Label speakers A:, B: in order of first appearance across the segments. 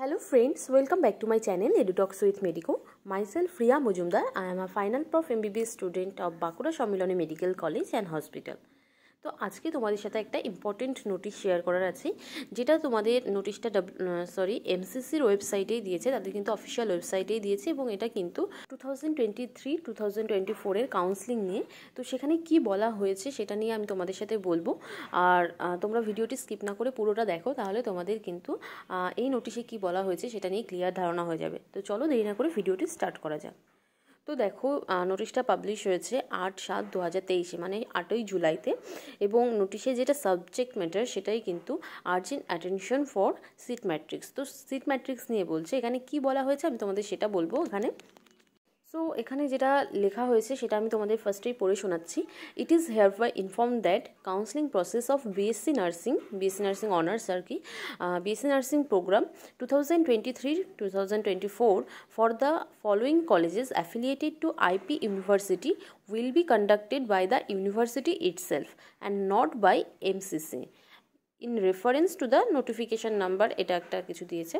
A: Hello friends, welcome back to my channel EduTalks with Medico. Myself Priya Mujumdar. I am a final prof MBBS student of Bakura Shomiloni Medical College and Hospital. তো আজকে তোমাদের সাথে একটা important notice share করার আছে যেটা তোমাদের নোটিশটা সরি এমসিসির ওয়েবসাইটেই দিয়েছে তাদের কিন্তু অফিসিয়াল ওয়েবসাইটেই দিয়েছে এবং এটা কিন্তু two thousand twenty three two thousand twenty ফোরের কাউন্সিলিং নিয়ে তো সেখানে কি বলা হয়েছে সেটা নিয়ে আমি তোমাদের সাথে বলবো আর তোমরা ভিডিওটি স্কিপ না করে পুরোটা দেখো তাহলে তোমাদের কিন্তু এই নোটিশে কি বলা হয়েছে সেটা নিয়ে ক্লিয়ার ধারণা হয়ে যাবে তো চলো দেরি না করে ভিডিওটি স্টার্ট করা যাক তো দেখো নোটিশটা পাবলিশ হয়েছে আট সাত দু হাজার তেইশে মানে আটই জুলাইতে এবং নোটিশে যেটা সাবজেক্ট ম্যাটার সেটাই কিন্তু urgent attention for seat matrix তো সিট ম্যাট্রিক্স নিয়ে বলছে এখানে কি বলা হয়েছে আমি তোমাদের সেটা বলবো এখানে সো এখানে যেটা লেখা হয়েছে সেটা আমি তোমাদের ফার্স্টেই পড়ে শোনাচ্ছি it is hereby inform that counselling process of BSc nursing BSc nursing honours আর কি BSc nursing programme two thousand twenty three two thousand twenty four for the following colleges affiliated to IP university will be conducted by the university itself and not by MCC in reference to the notification number এটা একটা কিছু দিয়েছে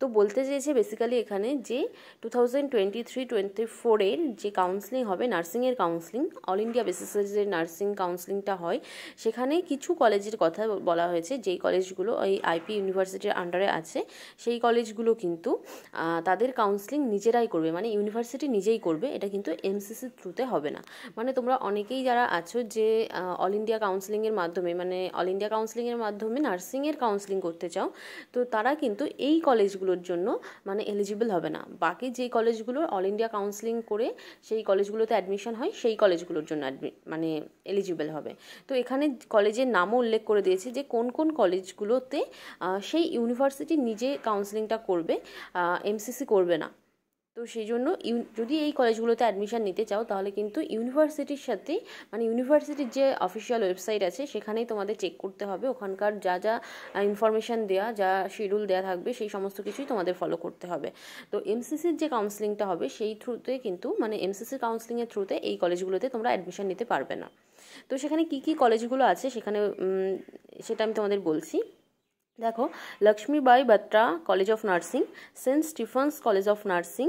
A: তো বলতে চেয়েছে basically এখানে যে two thousand twenty three twenty ফোরের যে কাউন্সিলিং হবে নার্সিংয়ের কাউন্সিলিং অল ইন্ডিয়া বেসিসে যে নার্সিং কাউন্সিলিংটা হয় সেখানে কিছু কলেজের কথা বলা হয়েছে যেই কলেজগুলো ওই আইপি ইউনিভার্সিটির আন্ডারে আছে সেই কলেজগুলো কিন্তু তাদের কাউন্সিলিং নিজেরাই করবে মানে ইউনিভার্সিটি নিজেই করবে এটা কিন্তু এমসিসি থ্রুতে হবে না মানে তোমরা অনেকেই যারা আছো যে অল ইন্ডিয়া কাউন্সিলিংয়ের মাধ্যমে মানে অল ইন্ডিয়া কাউন্সিলিংয়ের মাধ্যমে মাধ্যমে নার্সিংয়ের কাউন্সিলিং করতে চাও তো তারা কিন্তু এই কলেজগুলোর জন্য মানে এলিজিবল হবে না বাকি যে কলেজগুলোর অল ইন্ডিয়া কাউন্সিলিং করে সেই কলেজগুলোতে অ্যাডমিশন হয় সেই কলেজগুলোর জন্য মানে এলিজিবল হবে তো এখানে কলেজের নামও উল্লেখ করে দিয়েছে যে কোন কোন কলেজগুলোতে সেই ইউনিভার্সিটি নিজে কাউন্সিলিংটা করবে এমসিসি করবে না তো সেই জন্য যদি এই কলেজগুলোতে অ্যাডমিশান নিতে চাও তাহলে কিন্তু ইউনিভার্সিটির সাথে মানে ইউনিভার্সিটির যে অফিসিয়াল ওয়েবসাইট আছে সেখানেই তোমাদের চেক করতে হবে ওখানকার যা যা ইনফরমেশান দেওয়া যা শিডিউল দেওয়া থাকবে সেই সমস্ত কিছুই তোমাদের ফলো করতে হবে তো এমসিসির যে কাউন্সিলিংটা হবে সেই থ্রুতে কিন্তু মানে এমসিসির কাউন্সিলিংয়ের থ্রুতে এই কলেজগুলোতে তোমরা অ্যাডমিশান নিতে পারবে না তো সেখানে কি কি কলেজগুলো আছে সেখানে সেটা আমি তোমাদের বলছি দেখো Lakshmibai Batra college of nursing Saint Stephen's college of nursing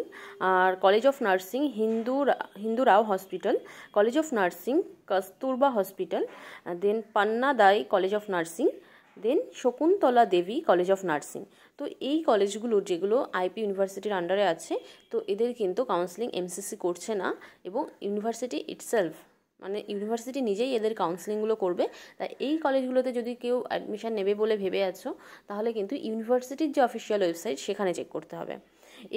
A: আর college of nursing Hindu Hindu Rao hospital college of nursing Kasturba hospital then Panna Dai college of nursing then Shakuntala Devi college of nursing তো এই কলেজগুলো যেগুলো আইপি ইউনিভার্সিটির আন্ডারে আছে তো এদের কিন্তু কাউন্সিলিং এমসিসি করছে না এবং ইউনিভার্সিটি ইটসেলফ মানে ইউনিভার্সিটি নিজেই এদের কাউন্সেলিংগুলো করবে তাই এই কলেজগুলোতে যদি কেউ অ্যাডমিশান নেবে বলে ভেবে আছো তাহলে কিন্তু ইউনিভার্সিটির যে অফিসিয়াল ওয়েবসাইট সেখানে চেক করতে হবে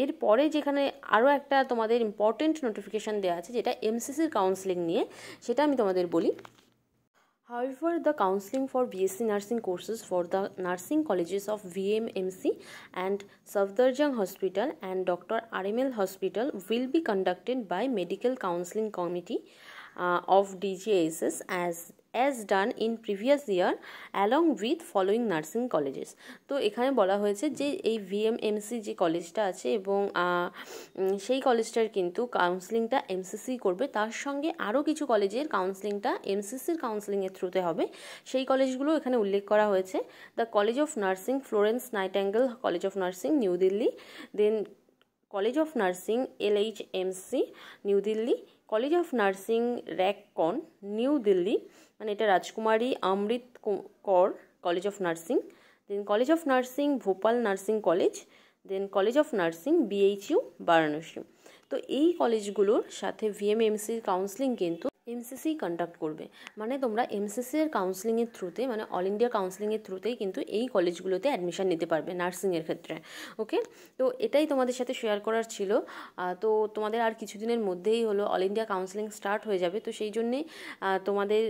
A: এরপরে যেখানে আরও একটা তোমাদের ইম্পর্টেন্ট নোটিফিকেশান দেওয়া আছে যেটা এমসিসির কাউন্সেলিং নিয়ে সেটা আমি তোমাদের বলি However, the counseling for BSc nursing courses for the nursing colleges of VMMC and Safdarjung hospital and doctor RML hospital will be conducted by medical counselling committee uh, of DGSS as as done in previous year along with following nursing colleges তো এখানে বলা হয়েছে যে এই ভিএমএমসি যে কলেজটা আছে এবং সেই কলেজটার কিন্তু কাউন্সিলিংটা এমসিসি করবে তার সঙ্গে আরও কিছু কলেজের কাউন্সিলিংটা এমসিসির কাউন্সিলিংয়ের থ্রুতে হবে সেই কলেজগুলো এখানে উল্লেখ করা হয়েছে the college of nursing Florence Nightingale college of nursing New Delhi then college of nursing LHMC New Delhi college of nursing RAKCON New Delhi মানে এটা Rajkumari Amrit Kaur college of nursing then college of nursing Bhopal nursing college then college of nursing BHU Varanasi তো এই কলেজগুলোর সাথে ভিএমএমসির counselling কিন্তু MCC conduct করবে মানে তোমরা এমসিসি এর কাউন্সিলিংয়ের থ্রুতে মানে অল ইন্ডিয়া কাউন্সিলিংয়ের থ্রুতেই কিন্তু এই কলেজগুলোতে অ্যাডমিশান নিতে পারবে নার্সিংয়ের ক্ষেত্রে ওকে তো এটাই তোমাদের সাথে শেয়ার করার ছিল তো তোমাদের আর কিছুদিনের মধ্যেই হলো অল ইন্ডিয়া কাউন্সিলিং স্টার্ট হয়ে যাবে তো সেই জন্যে তোমাদের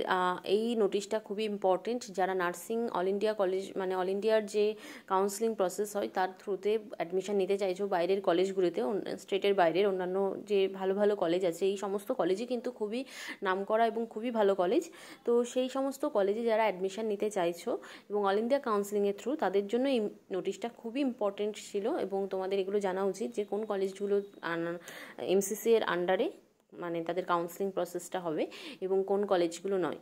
A: এই নোটিশটা খুবই ইম্পর্টেন্ট যারা নার্সিং অল ইন্ডিয়া কলেজ মানে অল ইন্ডিয়ার যে কাউন্সিলিং প্রসেস হয় তার থ্রুতে অ্যাডমিশান নিতে চাইছো বাইরের কলেজগুলোতে স্টেটের বাইরের অন্যান্য যে ভালো ভালো কলেজ আছে এই সমস্ত কলেজই কিন্তু খুবই নাম নাম করা এবং খুবই ভালো কলেজ তো সেই সমস্ত কলেজে যারা অ্যাডমিশান নিতে চাইছো এবং অল ইন্ডিয়া কাউন্সিলিংয়ের থ্রু তাদের জন্য এই নোটিশটা খুবই ইম্পর্টেন্ট ছিল এবং তোমাদের এগুলো জানা উচিত যে কোন কলেজগুলো এমসিসি এর আন্ডারে মানে তাদের কাউন্সিলিং প্রসেসটা হবে এবং কোন কলেজগুলো নয়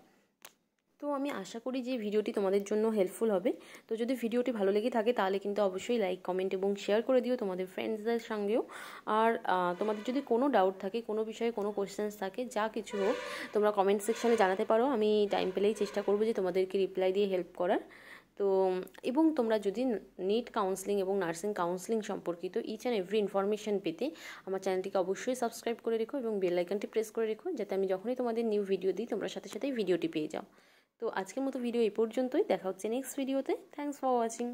A: তো আমি আশা করি যে ভিডিওটি তোমাদের জন্য হেল্পফুল হবে তো যদি ভিডিওটি ভালো লেগে থাকে তাহলে কিন্তু অবশ্যই লাইক কমেন্ট এবং শেয়ার করে দিও তোমাদের ফ্রেন্ডসদের সঙ্গেও আর তোমাদের যদি কোনো ডাউট থাকে কোনো বিষয়ে কোনো কোয়েশ্চেন্স থাকে যা কিছু হোক তোমরা কমেন্ট সেকশানে জানাতে পারো আমি টাইম পেলেই চেষ্টা করবো যে তোমাদেরকে রিপ্লাই দিয়ে হেল্প করার তো এবং তোমরা যদি নিট কাউন্সেলিং এবং নার্সিং কাউন্সেলিং সম্পর্কিত ইচ অ্যান্ড এভরি ইনফরমেশান পেতে আমার চ্যানেলটিকে অবশ্যই সাবস্ক্রাইব করে রেখো এবং বেল আইকনটি প্রেস করে রেখো যাতে আমি যখনই তোমাদের নিউ ভিডিও দিই তোমরা সাথে সাথেই ভিডিওটি পেয়ে যাও তো আজকের মতো ভিডিও এই পর্যন্তই দেখা হচ্ছে নেক্সট ভিডিওতে থ্যাংকস ফর ওয়াচিং